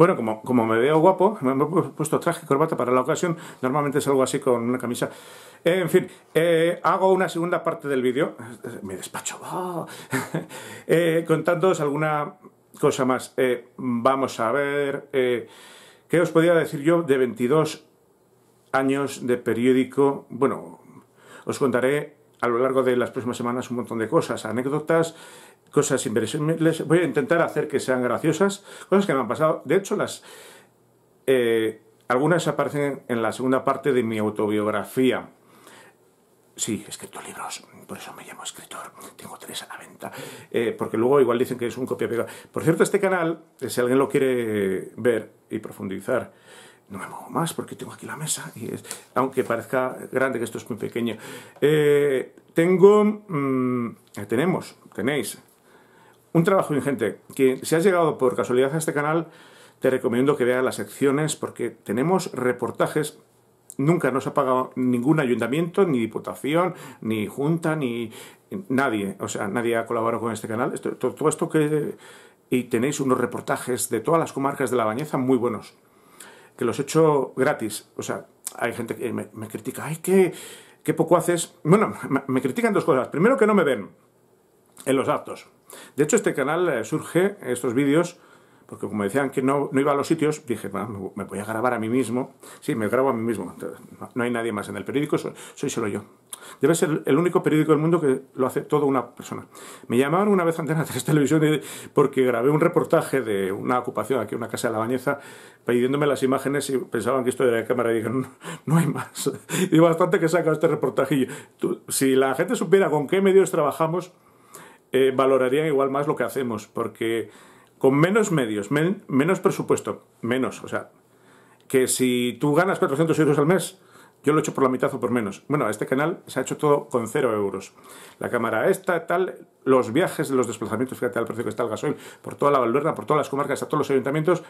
Bueno, como, me veo guapo, me he puesto traje y corbata para la ocasión. Normalmente es algo así con una camisa. en fin, eh, hago una segunda parte del vídeo. Me despacho. ¡Oh! Eh, contándoos alguna cosa más. Eh, vamos a ver. ¿Qué os podía decir yo de 22 años de periódico? Bueno, os contaré a lo largo de las próximas semanas un montón de cosas, anécdotas, cosas inverosímiles. Voy a intentar hacer que sean graciosas, cosas que me han pasado. De hecho, las eh, algunas aparecen en la segunda parte de mi autobiografía. Sí, he escrito libros, por eso me llamo escritor. Tengo tres a la venta. Eh, porque luego igual dicen que es un copia-pega. Por cierto, este canal, eh, si alguien lo quiere ver y profundizar, no me muevo más porque tengo aquí la mesa, y es, aunque parezca grande que esto es muy pequeño. Eh, tengo, mm, eh, tenemos, tenéis un trabajo ingente. Que si has llegado por casualidad a este canal, te recomiendo que veas las secciones porque tenemos reportajes. Nunca nos ha pagado ningún ayuntamiento, ni diputación, ni junta, ni nadie. O sea, nadie ha colaborado con este canal. Esto, todo esto que... Y tenéis unos reportajes de todas las comarcas de la Bañeza muy buenos que los he hecho gratis. O sea, hay gente que me, critica, ay, qué, qué poco haces. Bueno, me, critican dos cosas. Primero, que no me ven en los actos. De hecho, este canal eh, surge, estos vídeos, porque como decían que no, iba a los sitios, dije, bueno, me voy a grabar a mí mismo. Sí, me grabo a mí mismo. No hay nadie más en el periódico, soy solo yo. Debe ser el único periódico del mundo que lo hace toda una persona. Me llamaron una vez antes de televisión porque grabé un reportaje de una ocupación aquí en una casa de la bañeza pidiéndome las imágenes y pensaban que esto era de cámara y dijeron, no, hay más. Y bastante que saca este reportaje. si la gente supiera con qué medios trabajamos, eh, valorarían igual más lo que hacemos, porque con menos medios, menos presupuesto, menos, o sea, que si tú ganas 400 euros al mes, yo lo he hecho por la mitad o por menos. Bueno, este canal se ha hecho todo con cero euros. La cámara esta, tal, los viajes, los desplazamientos, fíjate al precio que está el gasoil, por toda la Valverde, por todas las comarcas, a todos los ayuntamientos.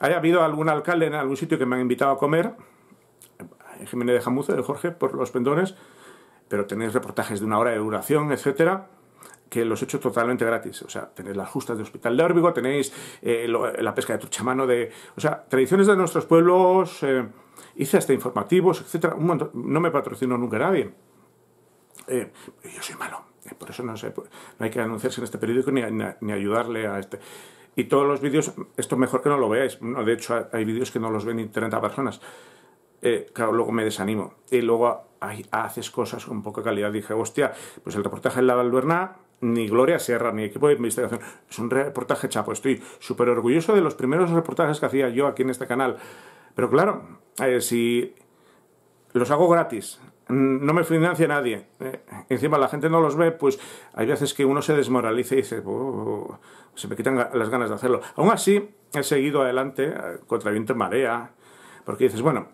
Haya habido algún alcalde en algún sitio que me han invitado a comer, eh, Jiménez de Jamuzo, de Jorge, por los pendones, pero tenéis reportajes de una hora de duración, etcétera que los he hecho totalmente gratis. O sea, tenéis las justas de Hospital de Órbigo, tenéis eh, la pesca de Truchamano, de, o sea, tradiciones de nuestros pueblos, eh, hice hasta informativos, etcétera. Un montón, no me patrocino nunca nadie. Eh, yo soy malo, por eso no, sé, pues, no hay que anunciarse en este periódico ni, ayudarle a este. Y todos los vídeos, esto mejor que no lo veáis. No, de hecho, hay vídeos que no los ven ni 30 personas. claro, luego me desanimo. Y luego hay haces cosas con poca calidad. Dije, hostia, pues el reportaje en la Valverná ni Gloria Sierra, ni equipo de investigación. Es un reportaje chapo. Estoy súper orgulloso de los primeros reportajes que hacía yo aquí en este canal. Pero claro, eh, si los hago gratis, no me financia nadie, eh, encima la gente no los ve, pues hay veces que uno se desmoraliza y dice, oh, se me quitan las ganas de hacerlo. Aún así, he seguido adelante eh, contra viento y marea, porque dices, bueno,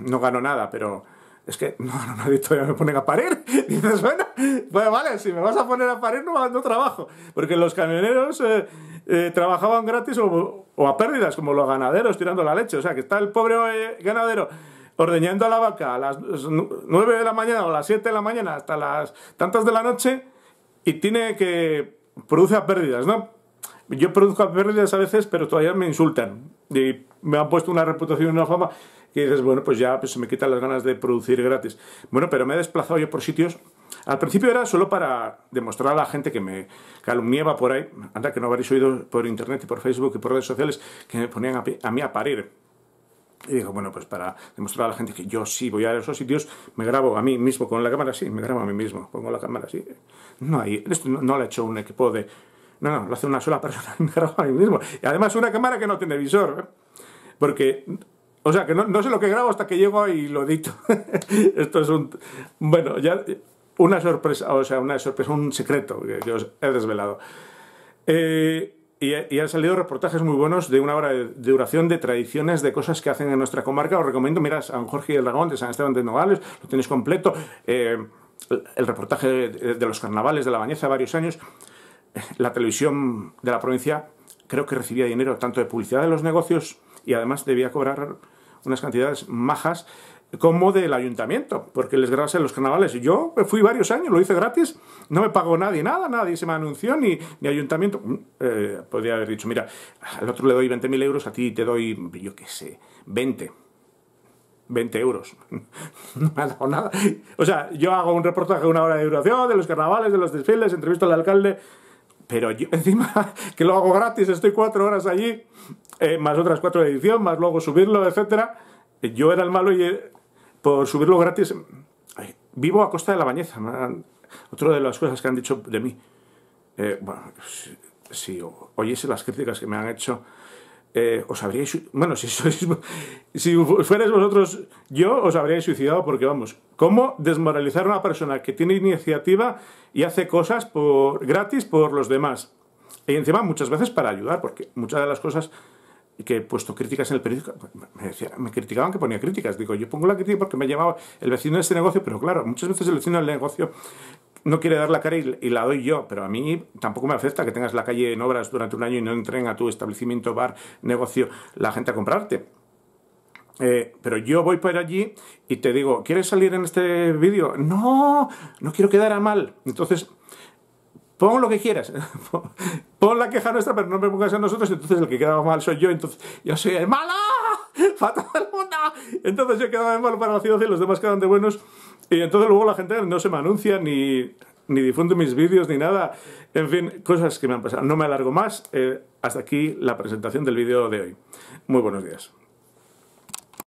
no gano nada, pero es que no, no, no, todavía me ponen a parir. dices, bueno, pues vale, si me vas a poner a parir, no, trabajo. Porque los camioneros eh, eh, trabajaban gratis o, o, a pérdidas, como los ganaderos tirando la leche. O sea, que está el pobre eh, ganadero ordeñando a la vaca a las 9 de la mañana o a las 7 de la mañana hasta las tantas de la noche y tiene que produce a pérdidas, ¿no? Yo produzco a pérdidas a veces, pero todavía me insultan. Y me han puesto una reputación y una fama y dices, bueno, pues ya pues se me quitan las ganas de producir gratis. Bueno, pero me he desplazado yo por sitios. Al principio era solo para demostrar a la gente que me calumniaba por ahí, anda que no habréis oído por internet y por Facebook y por redes sociales, que me ponían a, mí a parir. Y digo, bueno, pues para demostrar a la gente que yo sí voy a esos sitios, me grabo a mí mismo con la cámara así, me grabo a mí mismo, pongo la cámara así. No hay, esto no, lo ha hecho un equipo de... No, no, lo hace una sola persona, me grabo a mí mismo. Y además una cámara que no tiene visor, ¿eh? porque o sea, que no, sé lo que grabo hasta que llego y lo edito. Esto es un... Bueno, ya una sorpresa, o sea, una sorpresa, un secreto que, os he desvelado. Eh, y, han salido reportajes muy buenos de una hora de duración de tradiciones, de cosas que hacen en nuestra comarca. Os recomiendo, mirad, San Jorge y el Dragón de San Esteban de Nogales, lo tenéis completo. Eh, el reportaje de, de los carnavales de la Bañeza varios años. La televisión de la provincia creo que recibía dinero tanto de publicidad de los negocios y además debía cobrar unas cantidades majas como del ayuntamiento, porque les en los carnavales. Yo fui varios años, lo hice gratis, no me pagó nadie nada, nadie se me anunció, ni, ni ayuntamiento. Mm, eh, podría haber dicho, mira, al otro le doy 20.000 euros, a ti te doy, yo qué sé, 20. 20 euros. No me ha dado nada. O sea, yo hago un reportaje de una hora de duración de los carnavales, de los desfiles, entrevisto al alcalde. Pero yo encima, que lo hago gratis, estoy cuatro horas allí, eh, más otras cuatro de edición, más luego subirlo, etcétera. Yo era el malo y eh, por subirlo gratis, vivo a costa de la bañeza. otro Otra de las cosas que han dicho de mí. Eh, bueno, si oyese las críticas que me han hecho eh, os habríais. Bueno, si sois. Si fuerais vosotros yo, os habríais suicidado porque, vamos, ¿cómo desmoralizar a una persona que tiene iniciativa y hace cosas por, gratis por los demás? Y encima muchas veces para ayudar, porque muchas de las cosas que he puesto críticas en el periódico, me, criticaban que ponía críticas. Digo, yo pongo la crítica porque me llamaba el vecino de este negocio, pero claro, muchas veces el vecino del negocio no quiere dar la cara y, la doy yo, pero a mí tampoco me afecta que tengas la calle en obras durante un año y no entren a tu establecimiento, bar, negocio, la gente a comprarte. Eh, pero yo voy por allí y te digo, ¿quieres salir en este vídeo? No, no quiero quedar a mal. Entonces, pon lo que quieras. pon la queja nuestra, pero no me pongas a nosotros. Entonces, el que queda mal soy yo. Entonces, yo soy el malo fatal. Entonces, yo quedaba de malo para la ciudad y los demás quedan de buenos. Y entonces luego la gente no se me anuncia ni, difunde mis vídeos ni nada. En fin, cosas que me han pasado. No me alargo más. Eh, hasta aquí la presentación del vídeo de hoy. Muy buenos días.